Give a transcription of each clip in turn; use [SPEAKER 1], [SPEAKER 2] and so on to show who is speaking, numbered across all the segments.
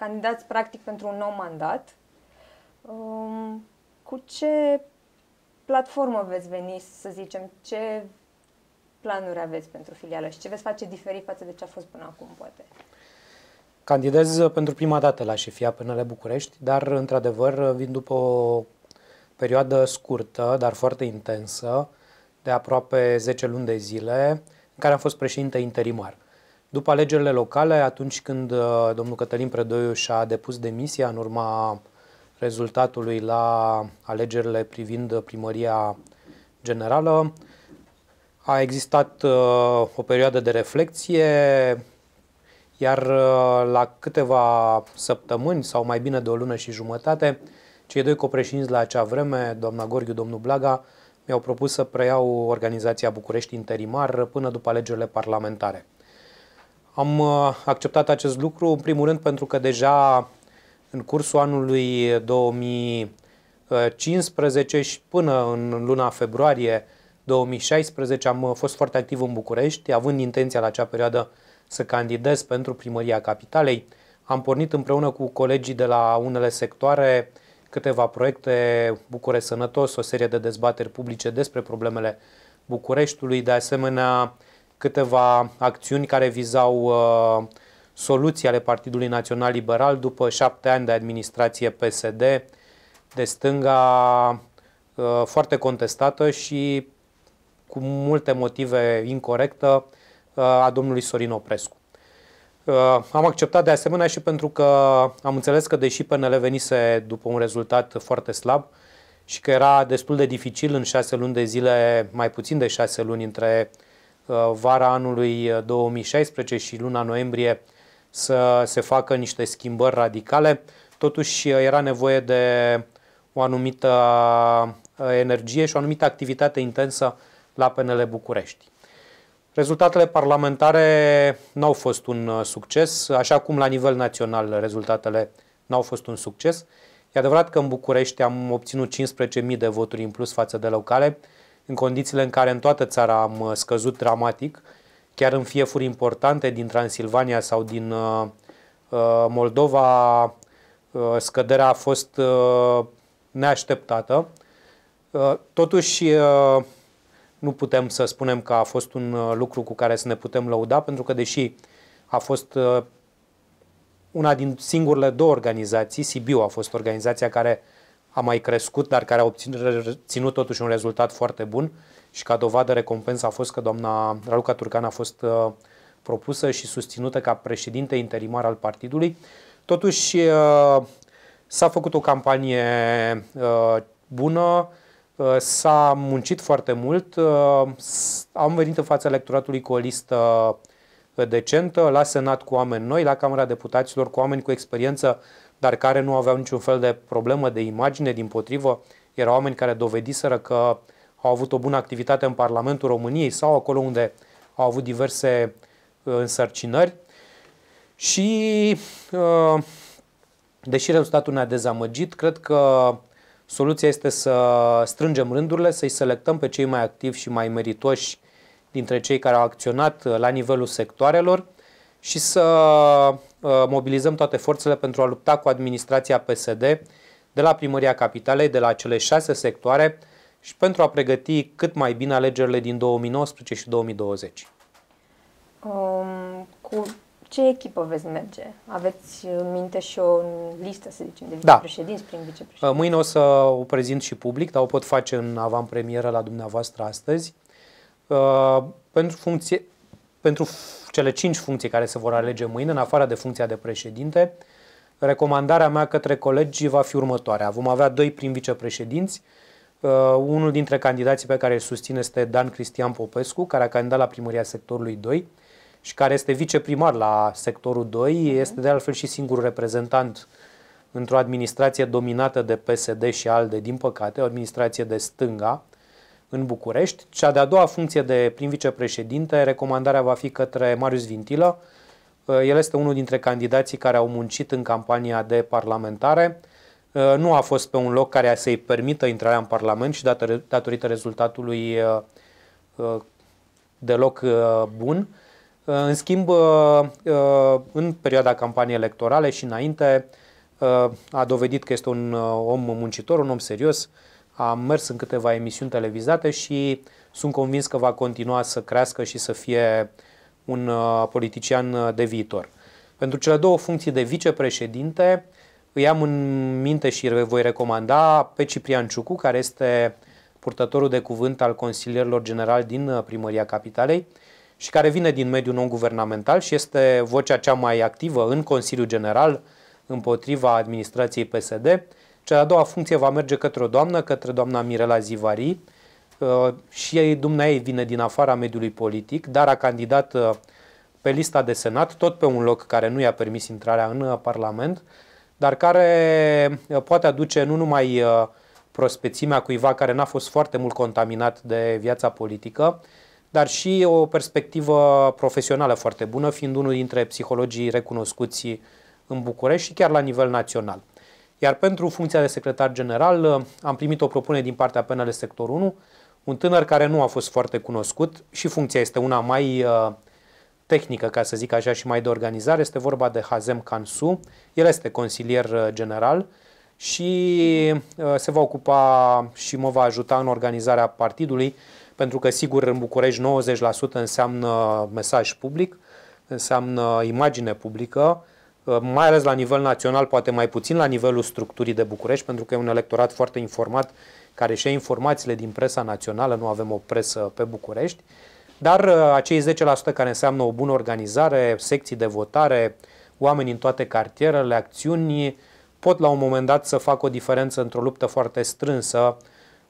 [SPEAKER 1] candidați practic pentru un nou mandat. Um, cu ce platformă veți veni, să zicem, ce planuri aveți pentru filială și ce veți face diferit față de ce a fost până acum, poate?
[SPEAKER 2] Candidez uh, pentru prima dată la șefia PNL București, dar, într-adevăr, uh, vin după o perioadă scurtă, dar foarte intensă, de aproape 10 luni de zile, în care am fost președinte interimar. Uh, după alegerile locale, atunci când uh, domnul Cătălin Predoiu și-a depus demisia în urma rezultatului la alegerile privind uh, primăria generală, a existat uh, o perioadă de reflexie, iar la câteva săptămâni sau mai bine de o lună și jumătate, cei doi copreșinți la acea vreme, doamna Gorghiu, domnul Blaga, mi-au propus să preiau organizația București interimar până după alegerile parlamentare. Am uh, acceptat acest lucru, în primul rând, pentru că deja în cursul anului 2015 și până în luna februarie 2016 am uh, fost foarte activ în București, având intenția la acea perioadă să candidez pentru primăria Capitalei. Am pornit împreună cu colegii de la unele sectoare câteva proiecte, București Sănătos, o serie de dezbateri publice despre problemele Bucureștiului, de asemenea câteva acțiuni care vizau uh, soluții ale Partidului Național Liberal după șapte ani de administrație PSD de stânga uh, foarte contestată și cu multe motive incorrectă uh, a domnului Sorin Oprescu. Uh, am acceptat de asemenea și pentru că am înțeles că deși PNL venise după un rezultat foarte slab și că era destul de dificil în șase luni de zile, mai puțin de șase luni între uh, Uh, vara anului 2016 uh, și luna noiembrie să se facă niște schimbări radicale. Totuși uh, era nevoie de o anumită energie și o anumită activitate intensă la PNL București. Rezultatele parlamentare n-au fost un succes, așa cum la nivel național rezultatele n-au fost un succes. E adevărat că în București am obținut 15.000 de voturi în plus față de locale, în condițiile în care în toată țara am uh, scăzut dramatic, chiar în fiefuri importante din Transilvania sau din uh, uh, Moldova, uh, scăderea a fost uh, neașteptată. Uh, totuși, uh, nu putem să spunem că a fost un uh, lucru cu care să ne putem lăuda, pentru că deși a fost una din singurele două organizații, Sibiu a fost organizația care a mai crescut, dar care a obținut totuși un rezultat foarte bun și ca dovadă recompensa a fost că doamna Raluca Turcan a fost uh, propusă și susținută ca președinte interimar al partidului. Totuși uh, s-a făcut o campanie uh, bună, s-a muncit foarte mult, am venit în fața electoratului cu o listă decentă, la Senat cu oameni noi, la Camera Deputaților cu oameni cu experiență dar care nu aveau niciun fel de problemă de imagine, din potrivă, erau oameni care dovediseră că au avut o bună activitate în Parlamentul României sau acolo unde au avut diverse uh, însărcinări. Și, uh, deși rezultatul ne-a dezamăgit, cred că soluția este să strângem rândurile, să-i selectăm pe cei mai activi și mai meritoși dintre cei care au acționat uh, la nivelul sectoarelor și să Uh, mobilizăm toate forțele pentru a lupta cu administrația PSD de la primăria capitalei, de la cele șase sectoare și pentru a pregăti cât mai bine alegerile din 2019 și 2020.
[SPEAKER 1] Um, cu ce echipă veți merge? Aveți în minte și o listă, să zicem, de da. vicepreședinți da. prin vicepreședinți?
[SPEAKER 2] Uh, mâine o să o prezint și public, dar o pot face în avantpremieră la dumneavoastră astăzi. Uh, pentru funcție, pentru cele cinci funcții care se vor alege mâine, în afară de funcția de președinte, recomandarea mea către colegi va fi următoarea. Vom avea doi prim vicepreședinți. Uh, unul dintre candidații pe care îl susțin este Dan Cristian Popescu, care a candidat la primăria sectorului 2 și care este viceprimar la sectorul 2. Mhm. Este de altfel și singurul reprezentant într-o administrație dominată de PSD și ALDE, din păcate, o administrație de stânga, în București. Cea de-a doua funcție de prim vicepreședinte, recomandarea va fi către Marius Vintilă. Uh, el este unul dintre candidații care au muncit în campania de parlamentare. Uh, nu a fost pe un loc care să-i permită intrarea în Parlament și datorită rezultatului uh, deloc bun. În schimb, în perioada campaniei electorale și înainte, a dovedit că este un om muncitor, un om serios, a mers în câteva emisiuni televizate și sunt convins că va continua să crească și să fie un uh, politician uh, de viitor. Pentru cele două funcții de vicepreședinte, îi am în minte și voi recomanda pe Ciprian Ciucu, care este purtătorul de cuvânt al consilierilor generali din uh, primăria Capitalei și care vine din mediul non-guvernamental și este vocea cea mai activă în Consiliul General împotriva administrației PSD cea a doua funcție va merge către o doamnă, către doamna Mirela Zivari uh, și ei, dumneai vine din afara mediului politic, dar a candidat uh, pe lista de senat, tot pe un loc care nu i-a permis intrarea în uh, Parlament, dar care poate aduce nu numai prospețimea cuiva care n-a fost foarte mult contaminat de viața politică, dar și o perspectivă profesională foarte bună, fiind unul dintre psihologii recunoscuți în București și chiar la nivel național. Iar pentru funcția de secretar general uh, am primit o propunere din partea PNL Sector 1, un tânăr care nu a fost foarte cunoscut și funcția este una mai uh, tehnică, ca să zic așa, și mai de organizare. Este vorba de Hazem Kansu. El este consilier uh, general și se va ocupa și mă va ajuta în organizarea partidului, pentru că, sigur, în București 90% înseamnă mesaj public, înseamnă imagine publică, Uh, mai ales la nivel național, poate mai puțin la nivelul structurii de București, pentru că e un electorat foarte informat care și informațiile din presa națională, nu avem o presă pe București, dar uh, acei 10% care înseamnă o bună organizare, secții de votare, oameni în toate cartierele, acțiuni, pot la un moment dat să facă o diferență într-o luptă foarte strânsă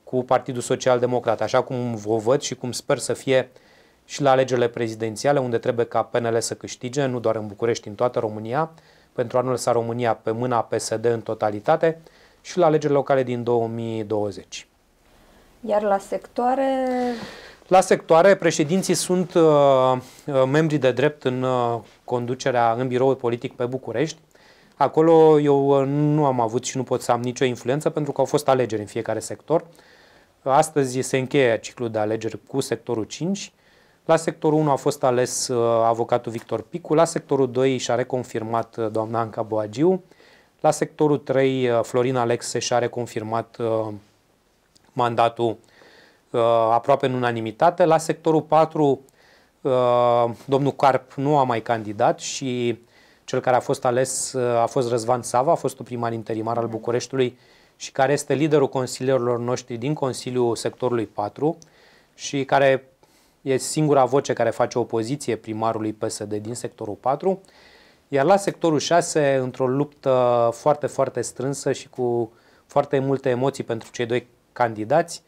[SPEAKER 2] cu Partidul Social Democrat, așa cum vă văd și cum sper să fie uh, și la alegerile prezidențiale, unde trebuie ca PNL să câștige, nu doar în București, în toată România, pentru a nu lăsa România pe mâna PSD în totalitate, și la alegerile locale din 2020.
[SPEAKER 1] Iar la sectoare?
[SPEAKER 2] La sectoare, președinții sunt uh, uh, membri de drept în uh, conducerea, în biroul politic pe București. Acolo eu uh, nu am avut și nu pot să am nicio influență pentru că au fost alegeri în fiecare sector. Astăzi se încheie ciclul de alegeri cu sectorul 5 la sectorul 1 a fost ales uh, avocatul Victor Picu, la sectorul 2 și-a reconfirmat uh, doamna Anca Boagiu, la sectorul 3 uh, Florin Alexe și-a reconfirmat mandatul aproape în unanimitate, la sectorul 4 domnul Carp nu a mai candidat și cel care a fost ales a fost Răzvan Sava, a fost primar interimar al Bucureștiului și care este liderul consilierilor noștri din Consiliul Sectorului 4 și care E singura voce care face opoziție primarului PSD din sectorul 4. Iar la sectorul 6, într-o luptă foarte, foarte strânsă și cu foarte multe emoții pentru cei doi candidați,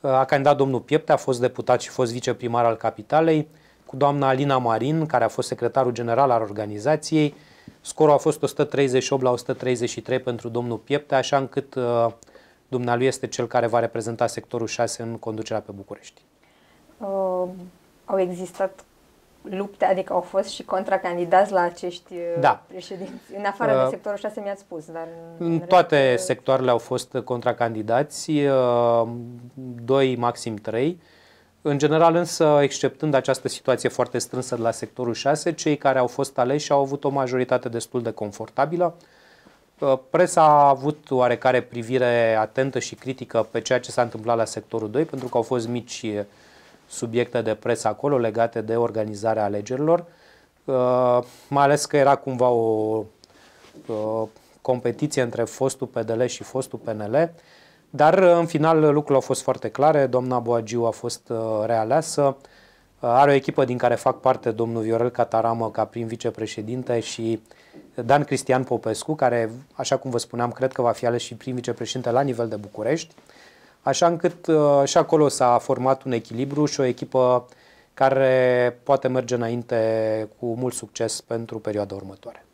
[SPEAKER 2] a candidat domnul Piepte, a fost deputat și fost viceprimar al capitalei, cu doamna Alina Marin, care a fost secretarul general al organizației. Scorul a fost 138 la 133 pentru domnul Piepte, așa încât uh, dumnealui este cel care va reprezenta sectorul 6 în conducerea pe București
[SPEAKER 1] uh, au existat lupte, adică au fost și contracandidați la acești uh, da. președinți, în afară uh, de sectorul 6, mi-ați spus. Dar
[SPEAKER 2] în, în toate rest... sectoarele au fost contracandidați, uh, doi, maxim trei. În general însă, exceptând această situație foarte strânsă de la sectorul 6, cei care au fost aleși au avut o majoritate destul de confortabilă. Uh, presa a avut oarecare privire atentă și critică pe ceea ce s-a întâmplat la sectorul 2, pentru că au fost mici uh, subiecte de presă acolo legate de organizarea alegerilor, uh, mai ales că era cumva o uh, competiție între fostul PDL și fostul PNL, dar uh, în final lucrurile au fost foarte clare, doamna Boagiu a fost realeasă, are o echipă din care fac parte domnul Viorel Cataramă ca prim vicepreședinte și Dan Cristian Popescu, care, așa cum vă spuneam, cred că va fi ales și prim vicepreședinte la nivel de București așa încât uh, și acolo s-a format un echilibru și o echipă care poate merge înainte cu mult succes pentru perioada următoare.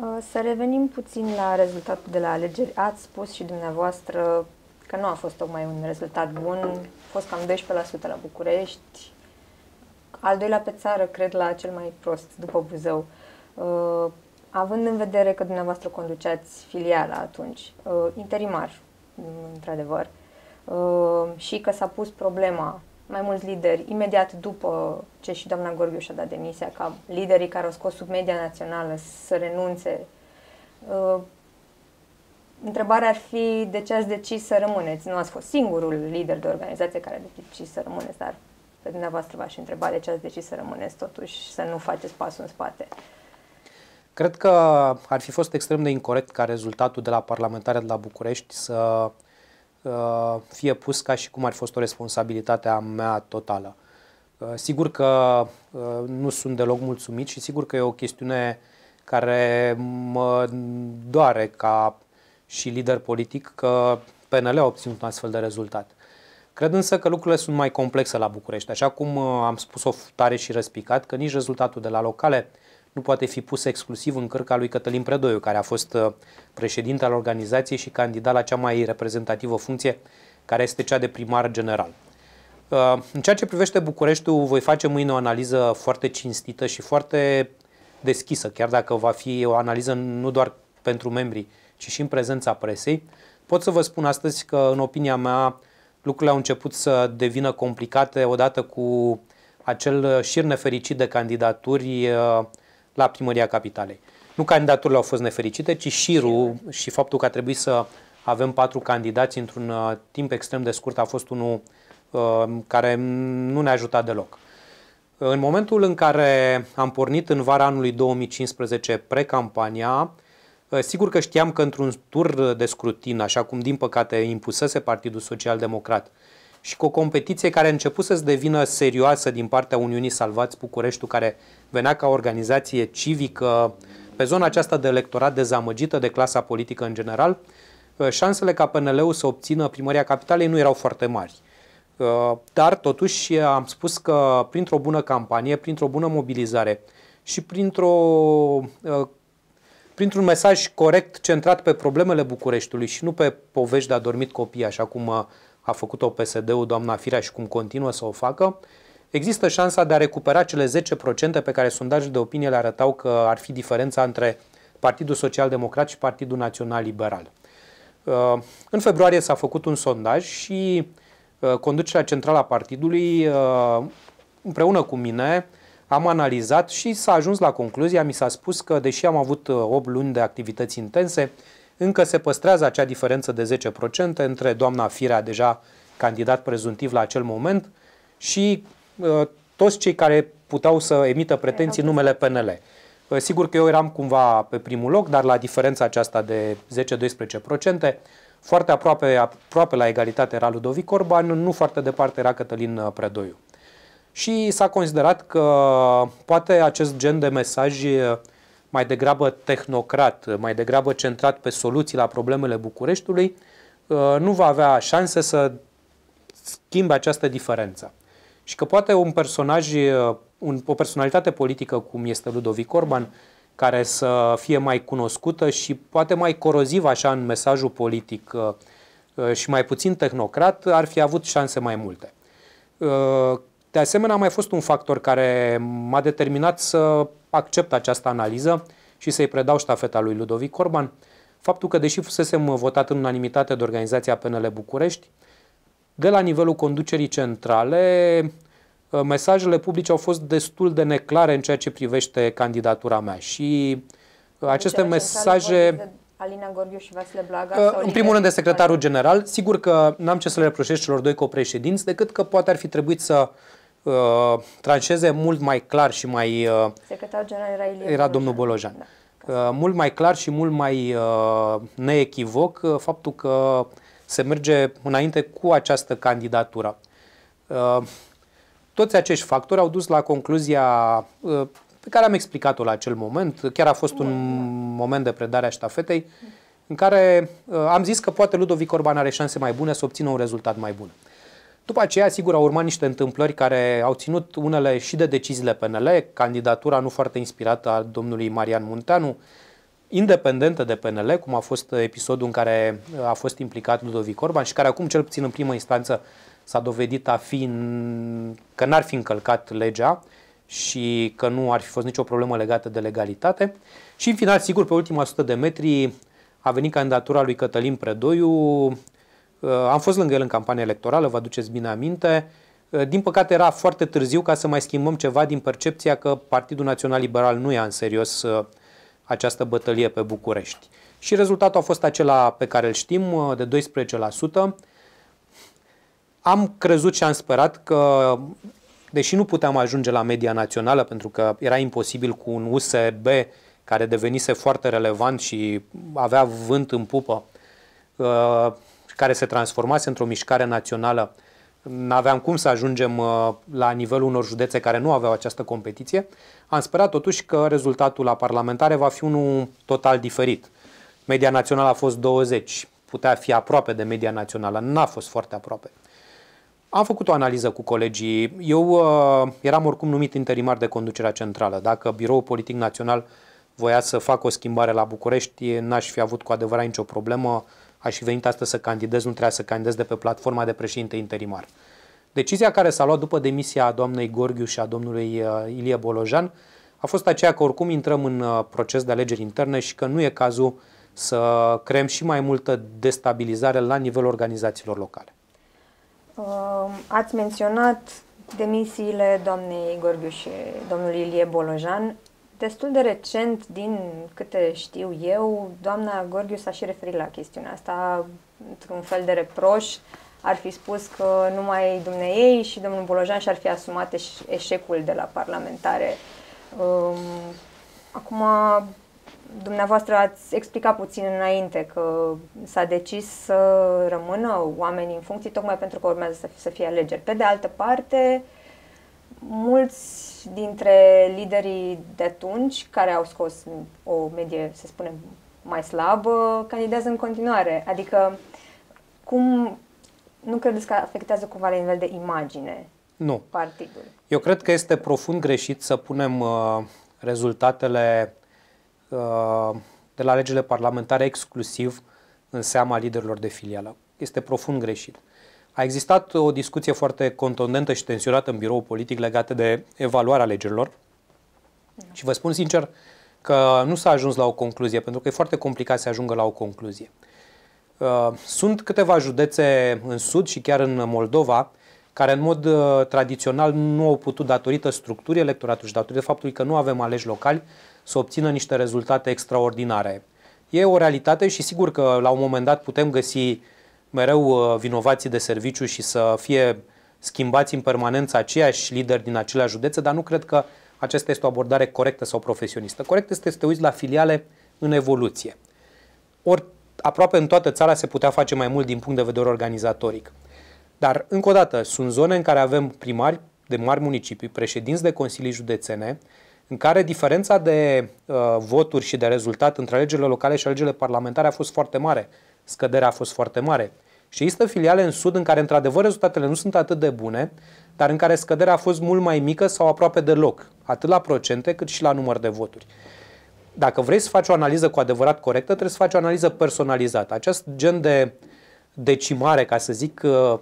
[SPEAKER 1] Uh, să revenim puțin la rezultatul de la alegeri. Ați spus și dumneavoastră că nu a fost tocmai un rezultat bun, a fost cam 12% la București, al doilea pe țară, cred, la cel mai prost, după Buzău. Uh, având în vedere că dumneavoastră conduceați filiala atunci, uh, interimar, într-adevăr, Ehm, și că s-a pus problema mai mulți lideri, imediat după ce și doamna Gorghiu și-a dat demisia, ca liderii care au scos sub media națională să renunțe, ehm, întrebarea ar fi de ce ați decis să rămâneți. Nu ați fost singurul lider de organizație care a decis să rămâneți, dar pe dumneavoastră v-aș întreba de ce ați decis să rămâneți totuși, să nu faceți pasul în spate.
[SPEAKER 2] Cred că ar fi fost extrem de incorrect ca rezultatul de la parlamentarea de la București să Uh, fie pus ca și cum ar fi fost o responsabilitate a mea totală. Uh, sigur că uh, nu sunt deloc mulțumit și sigur că e o chestiune care mă doare ca și lider politic că PNL a obținut un astfel de rezultat. Cred însă că lucrurile sunt mai complexe la București, așa cum am spus-o tare și răspicat, că nici rezultatul de la locale nu poate fi pus exclusiv în cărca lui Cătălin Predoiu, care a fost uh, președinte al organizației și candidat la cea mai reprezentativă funcție, care este cea de primar general. Uh, în ceea ce privește Bucureștiul, voi face mâine o analiză foarte cinstită și foarte deschisă, chiar dacă va fi o analiză nu doar pentru membrii, ci și în prezența presei. Pot să vă spun astăzi că, în opinia mea, lucrurile au început să devină complicate odată cu acel șir nefericit de candidaturi uh, la primăria capitalei. Nu candidaturile au fost nefericite, ci șirul și faptul că a trebuit să avem patru candidați într-un uh, timp extrem de scurt a fost unul uh, care nu ne-a ajutat deloc. În momentul în care am pornit în vara anului 2015 precampania, uh, sigur că știam că într-un tur de scrutin, așa cum din păcate impusese Partidul Social Democrat, uh, și cu o competiție care a început să-ți devină serioasă din partea Uniunii Salvați Bucureștiul, care venea ca organizație civică pe zona aceasta de electorat dezamăgită de clasa politică în general, uh, șansele ca PNL-ul să obțină primăria capitalei nu erau foarte mari. Uh, dar totuși am spus că printr-o bună campanie, printr-o bună mobilizare și printr-o uh, printr-un mesaj corect centrat pe problemele Bucureștiului și nu pe povești de a dormit copii, așa cum a făcut-o PSD-ul doamna Firea și cum continuă să o facă, există șansa de a recupera cele 10% pe care sondajele de opinie le arătau că ar fi diferența între Partidul Social Democrat și Partidul Național Liberal. Uh, în februarie s-a făcut un sondaj și uh, conducerea centrală a partidului, uh, împreună cu mine, am analizat și s-a ajuns la concluzia, mi s-a spus că, deși am avut 8 luni de activități intense, încă se păstrează acea diferență de 10% între doamna Firea, deja candidat prezuntiv la acel moment, și uh, toți cei care puteau să emită pretenții numele PNL. Uh, sigur că eu eram cumva pe primul loc, dar la diferența aceasta de 10-12%, foarte aproape, aproape la egalitate era Ludovic Orban, nu foarte departe era Cătălin uh, Predoiu. Și s-a considerat că poate acest gen de mesaj mai degrabă tehnocrat, mai degrabă centrat pe soluții la problemele Bucureștiului, uh, nu va avea șanse să schimbe această diferență. Și că poate un personaj, uh, un, o personalitate politică cum este Ludovic Orban, care să fie mai cunoscută și poate mai coroziv așa în mesajul politic uh, și mai puțin tehnocrat, ar fi avut șanse mai multe. De asemenea, a mai fost un factor care m-a determinat să accept această analiză și să-i predau ștafeta lui Ludovic Orban. faptul că deși fusesem votat în unanimitate de organizația PNL București, de la nivelul conducerii centrale, ă, mesajele publice au fost destul de neclare în ceea ce privește candidatura mea și ă, deci, aceste mesaje...
[SPEAKER 1] Alina Gorghiu și Vasile Blaga? Ă, sau în primul rând de secretarul
[SPEAKER 2] general. Sigur că n-am ce să le reproșesc celor doi copreședinți, decât că poate ar fi trebuit să uh, tranșeze mult mai clar și mai... Uh,
[SPEAKER 1] Secretarul general era Ilie Era Bolojan. domnul
[SPEAKER 2] Bolojan. Da. Uh, mult mai clar și mult mai uh, neechivoc uh, faptul că se merge înainte cu această candidatură. Uh, toți acești factori au dus la concluzia uh, pe care am explicat-o la acel moment. Chiar a fost un moment de predare a ștafetei în care uh, am zis că poate Ludovic Orban are șanse mai bune să obțină un rezultat mai bun. După aceea, sigur, au urmat niște întâmplări care au ținut unele și de deciziile PNL, candidatura nu foarte inspirată a domnului Marian Munteanu, independentă de PNL, cum a fost episodul în care a fost implicat Ludovic Orban și care acum, cel puțin în primă instanță, s-a dovedit a fi în... că n-ar fi încălcat legea și că nu ar fi fost nicio problemă legată de legalitate. Și în final, sigur, pe ultima 100 de metri a venit candidatura lui Cătălin Predoiu, am fost lângă el în campania electorală, vă aduceți bine aminte. Uh, din păcate era foarte târziu ca să mai schimbăm ceva din percepția că Partidul Național Liberal nu ia în serios uh, această bătălie pe București. Și rezultatul a fost acela pe care îl știm, uh, de 12%. Am crezut și am sperat că, deși nu puteam ajunge la media națională, pentru că era imposibil cu un USB care devenise foarte relevant și avea vânt în pupă, care se transformase într-o mișcare națională. N-aveam cum să ajungem uh, la nivelul unor județe care nu aveau această competiție. Am sperat totuși că rezultatul la parlamentare va fi unul total diferit. Media națională a fost 20, putea fi aproape de media națională, n-a fost foarte aproape. Am făcut o analiză cu colegii. Eu uh, eram oricum numit interimar de conducerea centrală. Dacă Biroul Politic Național voia să facă o schimbare la București, n-aș fi avut cu adevărat nicio problemă aș fi venit astăzi să candidez, nu trebuia să candidez de pe platforma de președinte interimar. Decizia care s-a luat după demisia a doamnei Gorghiu și a domnului uh, Ilie Bolojan a fost aceea că oricum intrăm în uh, proces de alegeri interne și că nu e cazul să creăm și mai multă destabilizare la nivelul organizațiilor locale.
[SPEAKER 1] Um, ați menționat demisiile doamnei Gorghiu și domnului Ilie Bolojan destul de recent, din câte știu eu, doamna Gorghiu s-a și referit la chestiunea asta într-un fel de reproș. Ar fi spus că numai ei și domnul Bolojan și-ar fi asumat eș- eșecul de la parlamentare. Um, acum, dumneavoastră ați explicat puțin înainte că s-a decis să rămână oamenii în funcție tocmai pentru că urmează să fie, să fie alegeri. Pe de altă parte, mulți dintre liderii de atunci, care au scos o medie, să spunem, mai slabă, candidează în continuare. Adică, cum nu credeți că afectează cumva la nivel de imagine
[SPEAKER 2] nu. partidul? Eu cred că este profund greșit să punem uh, rezultatele uh, de la legile parlamentare exclusiv în seama liderilor de filială. Este profund greșit. Uh, a existat o discuție foarte contundentă și tensionată în birou politic legată de evaluarea alegerilor. Da. Și vă spun sincer că nu s-a ajuns la o concluzie, pentru că e foarte complicat să ajungă la o concluzie. Uh, sunt câteva județe în sud și chiar în Moldova care în mod uh, tradițional nu au putut, datorită structurii electoratului și datorită faptului că nu avem aleși locali, să obțină niște rezultate extraordinare. E o realitate și sigur că la un moment dat putem găsi mereu uh, vinovații de serviciu și să fie schimbați în permanență aceiași lideri din aceleași județe, dar nu cred că aceasta este o abordare corectă sau profesionistă. Corect este să te uiți la filiale în evoluție. Ori aproape în toată țara se putea face mai mult din punct de vedere organizatoric. Dar, încă o dată, sunt zone în care avem primari de mari municipii, președinți de consilii județene, în care diferența de uh, voturi și de rezultat între alegerile locale și alegerile parlamentare a fost foarte mare. Scăderea a fost foarte mare. Și există filiale în sud în care, într-adevăr, rezultatele nu sunt atât de bune, dar în care scăderea a fost mult mai mică sau aproape deloc, atât la procente cât și la număr de voturi. Dacă vrei să faci o analiză cu adevărat corectă, trebuie să faci o analiză personalizată. Acest gen de decimare, ca să zic, uh,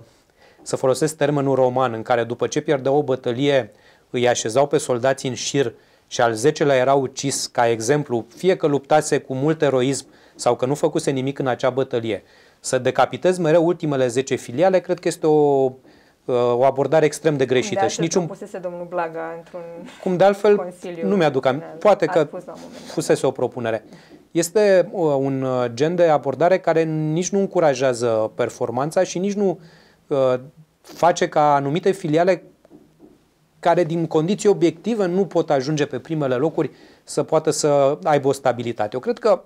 [SPEAKER 2] să folosesc termenul roman, în care după ce pierdeau o bătălie, îi așezau pe soldații în șir și al zecelea era ucis, ca exemplu, fie că luptase cu mult eroism sau că nu făcuse nimic în acea bătălie să decapitezi mereu ultimele 10 filiale, cred că este o, uh, o abordare extrem de greșită. De și niciun...
[SPEAKER 1] pusese domnul Blaga într-un Cum de altfel, consiliu nu mi-aduc am...
[SPEAKER 2] Poate că fusese o propunere. Este uh, un uh, gen de abordare care nici nu încurajează performanța și nici nu face ca anumite filiale care din condiții obiective nu pot ajunge pe primele locuri să poată să aibă o stabilitate. Eu cred că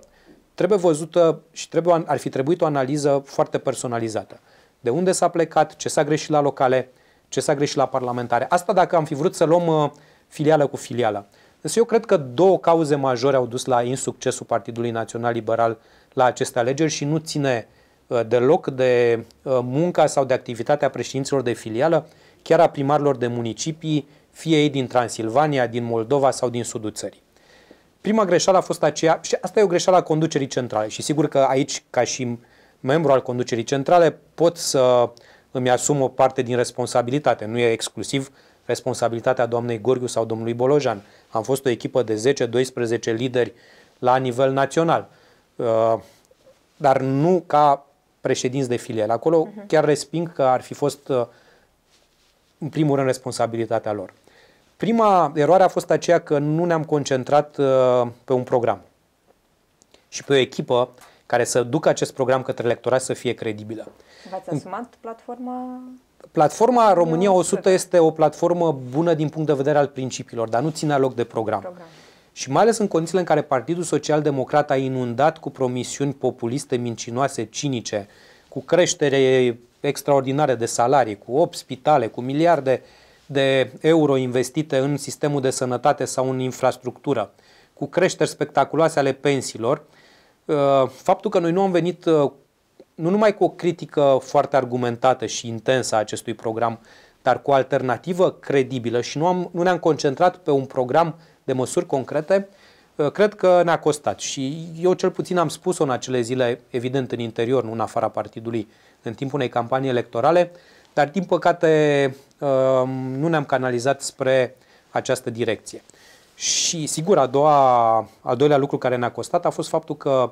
[SPEAKER 2] trebuie văzută și trebuie, ar fi trebuit o analiză foarte personalizată. De unde s-a plecat, ce s-a greșit la locale, ce s-a greșit la parlamentare. Asta dacă am fi vrut să luăm uh, filială cu filială. Însă eu cred că două cauze majore au dus la insuccesul Partidului Național Liberal la aceste alegeri și nu ține uh, deloc de uh, munca sau de activitatea președinților de filială, chiar a primarilor de municipii, fie ei din Transilvania, din Moldova sau din sudul țării. Prima greșeală a fost aceea, și asta e o greșeală a conducerii centrale și sigur că aici, ca și membru al conducerii centrale, pot să îmi asum o parte din responsabilitate. Nu e exclusiv responsabilitatea doamnei Gorghiu sau domnului Bolojan. Am fost o echipă de 10-12 lideri la nivel național, uh, dar nu ca președinți de filiale. Acolo mhm. chiar resping că ar fi fost, uh, în primul rând, responsabilitatea lor. Prima eroare a fost aceea că nu ne-am concentrat uh, pe un program și pe o echipă care să ducă acest program către electorat să fie credibilă.
[SPEAKER 1] V-ați asumat platforma?
[SPEAKER 2] Platforma România 100 este o platformă bună din punct de vedere al principiilor, dar nu ține loc de program. program. Și mai ales în condițiile în care Partidul Social Democrat a inundat cu promisiuni populiste, mincinoase, cinice, cu creștere extraordinare de salarii, cu 8 spitale, cu miliarde uh, de euro investite în sistemul de sănătate sau în infrastructură, cu creșteri spectaculoase ale pensiilor, uh, faptul că noi nu am venit uh, nu numai cu o critică foarte argumentată și intensă a acestui program, dar cu o alternativă credibilă și nu, am, nu ne-am concentrat pe un program de măsuri concrete, uh, cred că ne-a costat. Și eu cel puțin am spus-o în acele zile, evident în interior, nu în afara partidului, în timpul unei campanii electorale, dar din păcate um, nu ne-am canalizat spre această direcție. Și sigur, a doua, a doilea lucru care ne-a costat a fost faptul că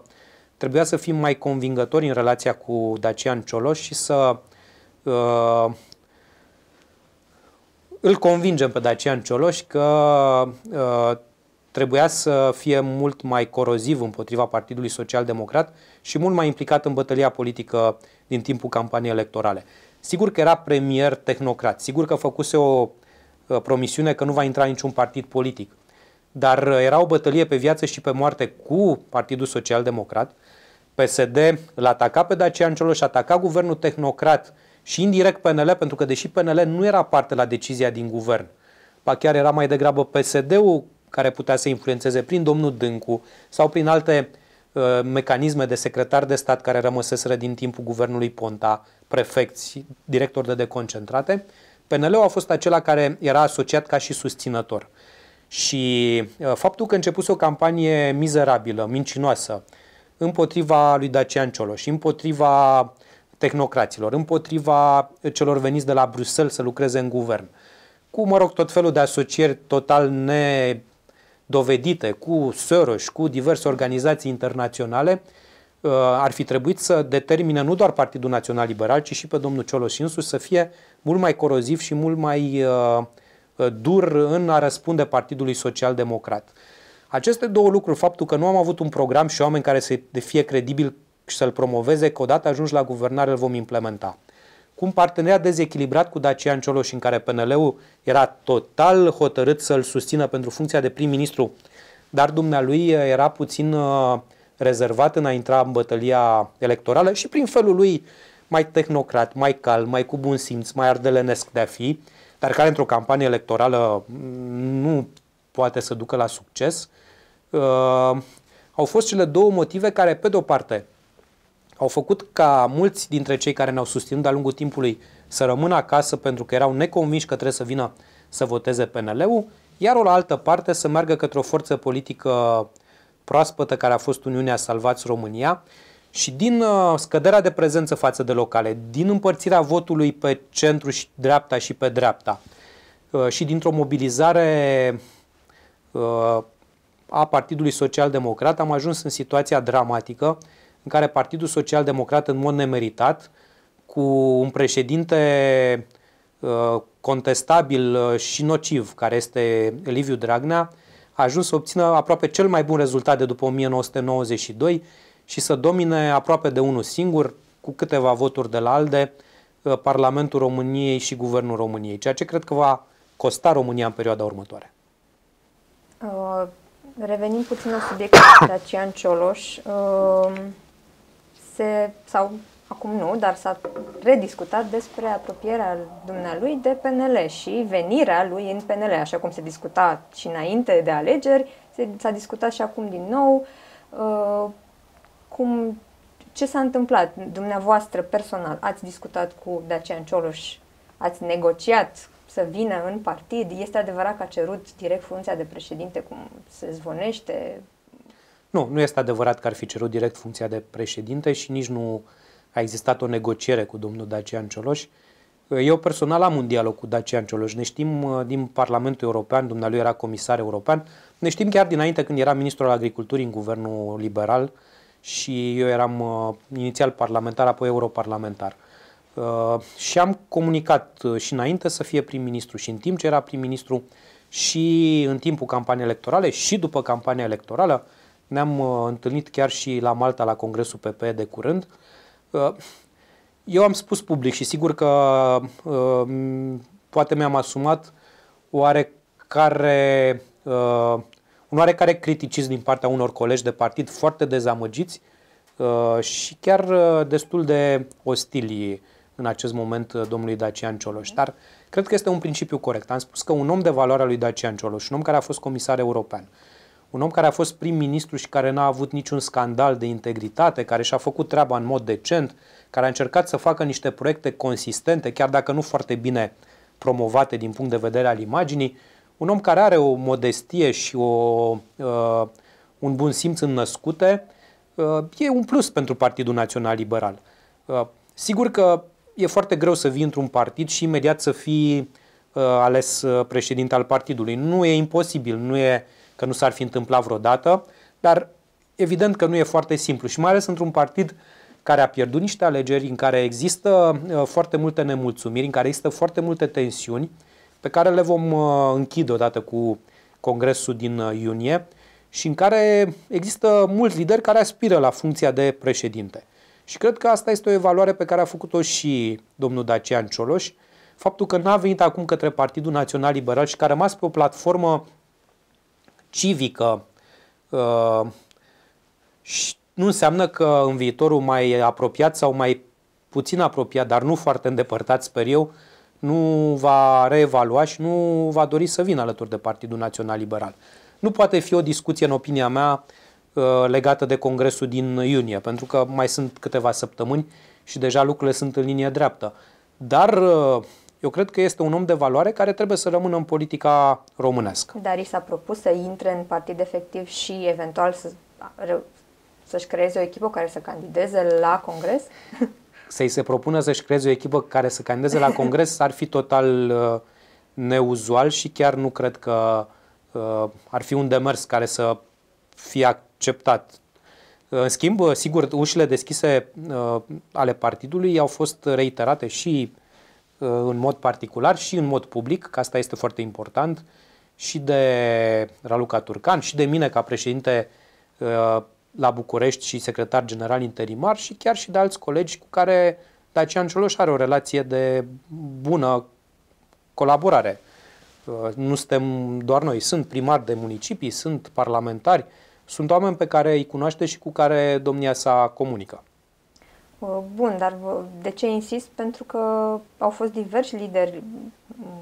[SPEAKER 2] trebuia să fim mai convingători în relația cu Dacian Cioloș și să uh, îl convingem pe Dacian Cioloș că uh, trebuia să fie mult mai coroziv împotriva Partidului Social Democrat și mult mai implicat în bătălia politică din timpul campaniei electorale. Sigur că era premier tehnocrat, sigur că făcuse o uh, promisiune că nu va intra niciun partid politic, dar uh, era o bătălie pe viață și pe moarte cu Partidul Social Democrat. PSD l ataca pe Dacian Cioloș, ataca guvernul tehnocrat și indirect PNL, pentru că deși PNL nu era parte la decizia din guvern, ba chiar era mai degrabă PSD-ul care putea să influențeze prin domnul Dâncu sau prin alte uh, Uh, mecanisme de secretar de stat care rămăseseră din timpul guvernului Ponta, prefecți, directori de deconcentrate, pnl a fost acela care era asociat ca și susținător. Și uh, faptul că începuse o campanie mizerabilă, mincinoasă, împotriva lui Dacian Cioloș, împotriva tehnocraților, împotriva celor veniți de la Bruxelles să lucreze în guvern, cu, mă rog, tot felul de asocieri total ne dovedite cu Soros, cu diverse organizații internaționale, uh, ar fi trebuit să determine nu doar Partidul Național Liberal, ci și pe domnul Cioloș însuși să fie mult mai coroziv și mult mai uh, dur în a răspunde Partidului Social Democrat. Aceste două lucruri, faptul că nu am avut un program și oameni care să fie credibil și să-l promoveze, că odată ajungi la guvernare îl vom implementa cu un parteneriat dezechilibrat cu Dacian Cioloș, în care PNL-ul era total hotărât să-l susțină pentru funcția de prim-ministru, dar dumnealui era puțin rezervat în a intra în bătălia electorală și prin felul lui mai tehnocrat, mai calm, mai cu bun simț, mai ardelenesc de-a fi, dar care într-o campanie electorală mm, nu poate să ducă la succes, uh, au fost cele două motive care, pe de-o parte, au făcut ca mulți dintre cei care ne-au susținut de-a lungul timpului să rămână acasă pentru că erau neconvinși că trebuie să vină să voteze PNL-ul, iar o la altă parte să meargă către o forță politică proaspătă care a fost Uniunea Salvați România și din uh, scăderea de prezență față de locale, din împărțirea votului pe centru și dreapta și pe dreapta uh, și dintr-o mobilizare uh, a Partidului Social Democrat am ajuns în situația dramatică în care Partidul Social Democrat în mod nemeritat, cu un președinte uh, contestabil uh, și nociv, care este Liviu Dragnea, a ajuns să obțină aproape cel mai bun rezultat de după 1992 și să domine aproape de unul singur, cu câteva voturi de la ALDE, uh, Parlamentul României și Guvernul României, ceea ce cred că va costa România în perioada următoare.
[SPEAKER 1] Uh, revenim puțin la subiectul Dacian Cioloș. Uh, se, sau acum nu, dar s-a rediscutat despre apropierea dumnealui de PNL și venirea lui în PNL, așa cum se discuta și înainte de alegeri, s-a discutat și acum din nou uh, cum, ce s-a întâmplat dumneavoastră personal. Ați discutat cu Dacian Cioloș, ați negociat să vină în partid. Este adevărat că a cerut direct funcția de președinte, cum se zvonește
[SPEAKER 2] nu, nu este adevărat că ar fi cerut direct funcția de președinte și nici nu a existat o negociere cu domnul Dacian Cioloș. Eu personal am un dialog cu Dacian Cioloș. Ne știm uh, din Parlamentul European, dumnealui era comisar european, ne știm chiar dinainte când era ministrul agriculturii în guvernul liberal și eu eram uh, inițial parlamentar, apoi europarlamentar. Uh, și am comunicat și înainte să fie prim-ministru și în timp ce era prim-ministru și în timpul campaniei electorale și după campania electorală ne-am uh, întâlnit chiar și la Malta, la Congresul PP de curând. Uh, eu am spus public și sigur că uh, poate mi-am asumat oarecare, uh, un oarecare criticism din partea unor colegi de partid foarte dezamăgiți uh, și chiar uh, destul de ostili în acest moment uh, domnului Dacian Cioloș. Dar cred că este un principiu corect. Am spus că un om de valoare a lui Dacian Cioloș, un om care a fost comisar european, uh, un om care a fost prim-ministru și care n-a avut niciun scandal de integritate, care și-a făcut treaba în mod decent, care a încercat să facă niște proiecte consistente, chiar dacă nu foarte bine promovate din punct de vedere al imaginii, un om care are o modestie și o, uh, un bun simț înnăscute, uh, e un plus pentru Partidul Național Liberal. Uh, sigur că e foarte greu să vii într-un partid și imediat să fii uh, ales uh, președinte al partidului. Nu e imposibil, nu e uh, că nu s-ar fi întâmplat vreodată, dar evident că nu e foarte simplu și mai ales într-un partid care a pierdut niște alegeri, în care există uh, foarte multe nemulțumiri, în care există foarte multe tensiuni, pe care le vom uh, închide odată cu congresul din uh, iunie și în care există mulți lideri care aspiră la funcția de președinte. Și cred că asta este o evaluare pe care a făcut-o și domnul Dacian Cioloș, faptul că n-a venit acum către Partidul Național Liberal și că a rămas pe o platformă civică uh, și nu înseamnă că în viitorul mai apropiat sau mai puțin apropiat, dar nu foarte îndepărtat, sper eu, nu va reevalua și nu va dori să vină alături de Partidul Național Liberal. Nu poate fi o discuție, în opinia mea, uh, legată de congresul din iunie, pentru că mai sunt câteva săptămâni și deja lucrurile sunt în linie dreaptă. Dar uh, eu cred că este un om de valoare care trebuie să rămână în politica românească.
[SPEAKER 1] Dar i s-a propus să intre în partid efectiv și eventual să, să-și creeze o echipă care să candideze la congres?
[SPEAKER 2] Să-i se propună să-și creeze o echipă care să candideze la congres ar fi total uh, neuzual și chiar nu cred că uh, ar fi un demers care să fie acceptat. În schimb, sigur, ușile deschise uh, ale partidului au fost reiterate și Uh, în mod particular și în mod public, că asta este foarte important, și de Raluca Turcan și de mine ca președinte uh, la București și secretar general interimar și chiar și de alți colegi cu care Dacian Cioloș are o relație de bună colaborare. Uh, nu suntem doar noi, sunt primari de municipii, sunt parlamentari, sunt oameni pe care îi cunoaște și cu care domnia sa comunică.
[SPEAKER 1] Uh, bun, dar de ce insist? Pentru că au fost diversi lideri mm,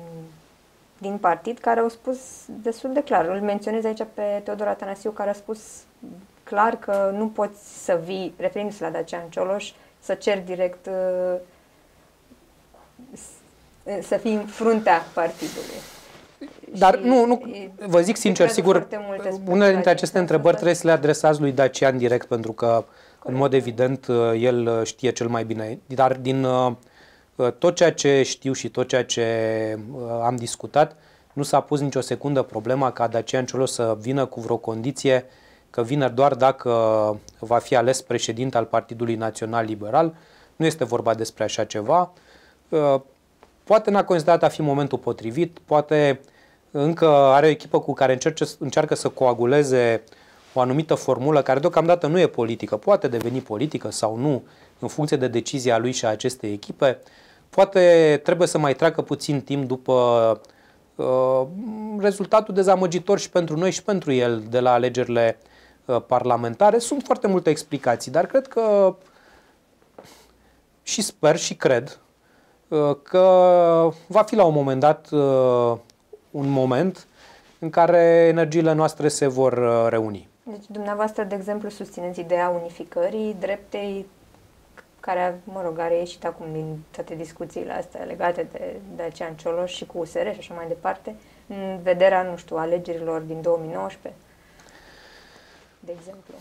[SPEAKER 1] din partid care au spus destul de clar. Îl menționez aici pe Teodor Atanasiu, care a spus clar că nu poți să vii, referindu-se la Dacian Cioloș, să ceri direct uh, să fii în fruntea partidului.
[SPEAKER 2] Dar și nu, nu, vă zic sincer, sigur, unele dintre aceste întrebări trebuie să le adresați lui Dacian direct, pentru că uh, Corect. În mod evident, uh, el uh, știe cel mai bine. Dar din uh, tot ceea ce știu și tot ceea ce am discutat, nu s-a pus nicio secundă problema ca Dacian Ciolo să vină cu vreo condiție că vine doar dacă va fi ales președinte al Partidului Național Liberal. Nu este vorba despre așa ceva. Poate n-a considerat a fi momentul potrivit, poate încă are o echipă cu care încearcă să coaguleze uh, o anumită formulă care deocamdată nu e politică, poate deveni politică sau nu, în funcție de decizia lui și a acestei echipe, poate trebuie să mai treacă puțin timp după uh, rezultatul dezamăgitor și pentru noi și pentru el de la alegerile uh, parlamentare. Sunt foarte multe explicații, dar cred că și sper și cred uh, că va fi la un moment dat uh, un moment în care energiile noastre se vor uh, reuni.
[SPEAKER 1] Deci dumneavoastră, de exemplu, susțineți ideea unificării dreptei care, mă rog, a ieșit acum din toate discuțiile astea legate de de Dacian Cioloș și cu USR și așa mai departe, în vederea, nu știu, alegerilor din 2019, de exemplu.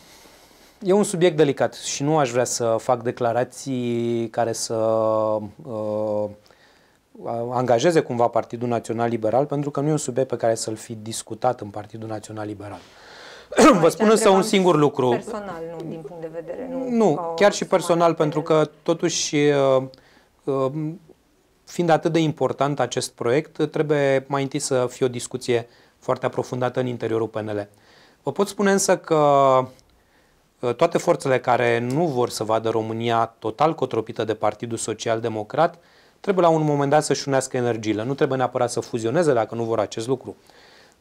[SPEAKER 2] E un subiect delicat și nu aș vrea să fac declarații care să uh, angajeze cumva Partidul Național Liberal, pentru că nu e un subiect pe care să-l fi discutat în Partidul Național Liberal. Uh, Vă spun însă un singur lucru. Personal,
[SPEAKER 1] nu din punct de vedere. Nu,
[SPEAKER 2] nu chiar și personal, pentru că totuși, uh, uh, fiind atât de important acest proiect, trebuie mai întâi să fie o discuție foarte aprofundată în interiorul PNL. Vă pot spune însă că uh, toate forțele care nu vor să vadă România total cotropită de Partidul Social Democrat trebuie la un moment dat să-și unească energiile. Nu trebuie neapărat să fuzioneze dacă nu vor acest lucru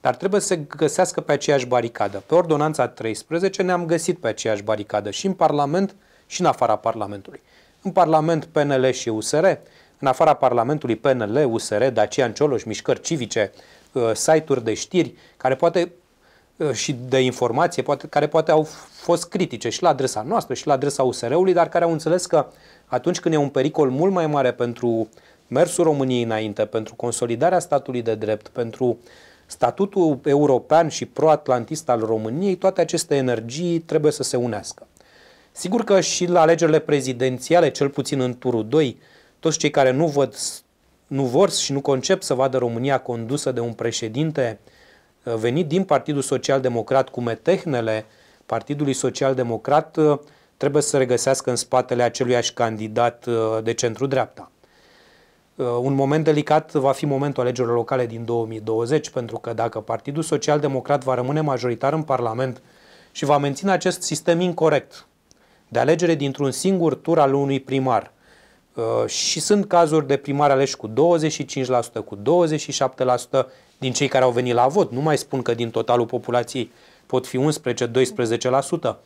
[SPEAKER 2] dar trebuie să găsească pe aceeași baricadă. Pe ordonanța 13 ne-am găsit pe aceeași baricadă și în Parlament și în afara Parlamentului. În Parlament PNL și USR, în afara Parlamentului PNL, USR, Dacian Cioloș, mișcări civice, uh, site-uri de știri care poate uh, și de informație poate, care poate au fost critice și la adresa noastră și la adresa USR-ului, dar care au înțeles că atunci când e un pericol mult mai mare pentru mersul României înainte, pentru consolidarea statului de drept, pentru uh, statutul european și proatlantist al României, toate aceste energii trebuie să se unească. Sigur că și la alegerile prezidențiale, cel puțin în turul 2, toți cei care nu văd, nu vor și nu concep să vadă România condusă de un președinte uh, venit din Partidul Social Democrat cu metehnele Partidului Social Democrat, uh, trebuie să regăsească în spatele aceluiași candidat uh, de centru-dreapta. Uh, un moment delicat va fi momentul alegerilor locale din 2020, pentru că dacă Partidul Social Democrat va rămâne majoritar în Parlament și va menține acest sistem incorrect de alegere dintr-un singur tur al unui primar, uh, și sunt cazuri de primari aleși cu 25%, cu 27% din cei care au venit la vot. Nu mai spun că din totalul populației pot fi 11-12%.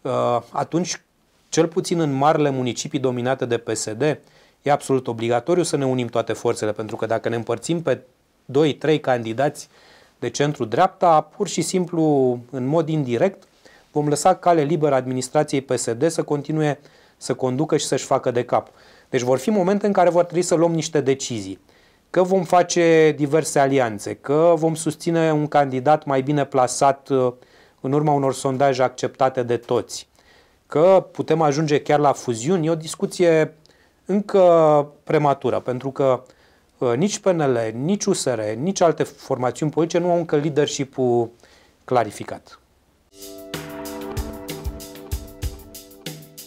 [SPEAKER 2] Uh, atunci, cel puțin în marile municipii dominate de PSD, e absolut obligatoriu să ne unim toate forțele, pentru că dacă ne împărțim pe 2-3 candidați de centru-dreapta, pur și simplu, în mod indirect, vom lăsa cale liberă administrației PSD să continue să conducă și să-și facă de cap. Deci vor fi momente în care vor trebui să luăm niște decizii. Că vom face diverse alianțe, că vom susține un candidat mai bine plasat uh, în urma unor sondaje acceptate de toți, că putem ajunge chiar la fuziuni, e o discuție încă prematură, pentru că uh, nici PNL, nici USR, nici alte formațiuni politice nu au încă leadership-ul clarificat.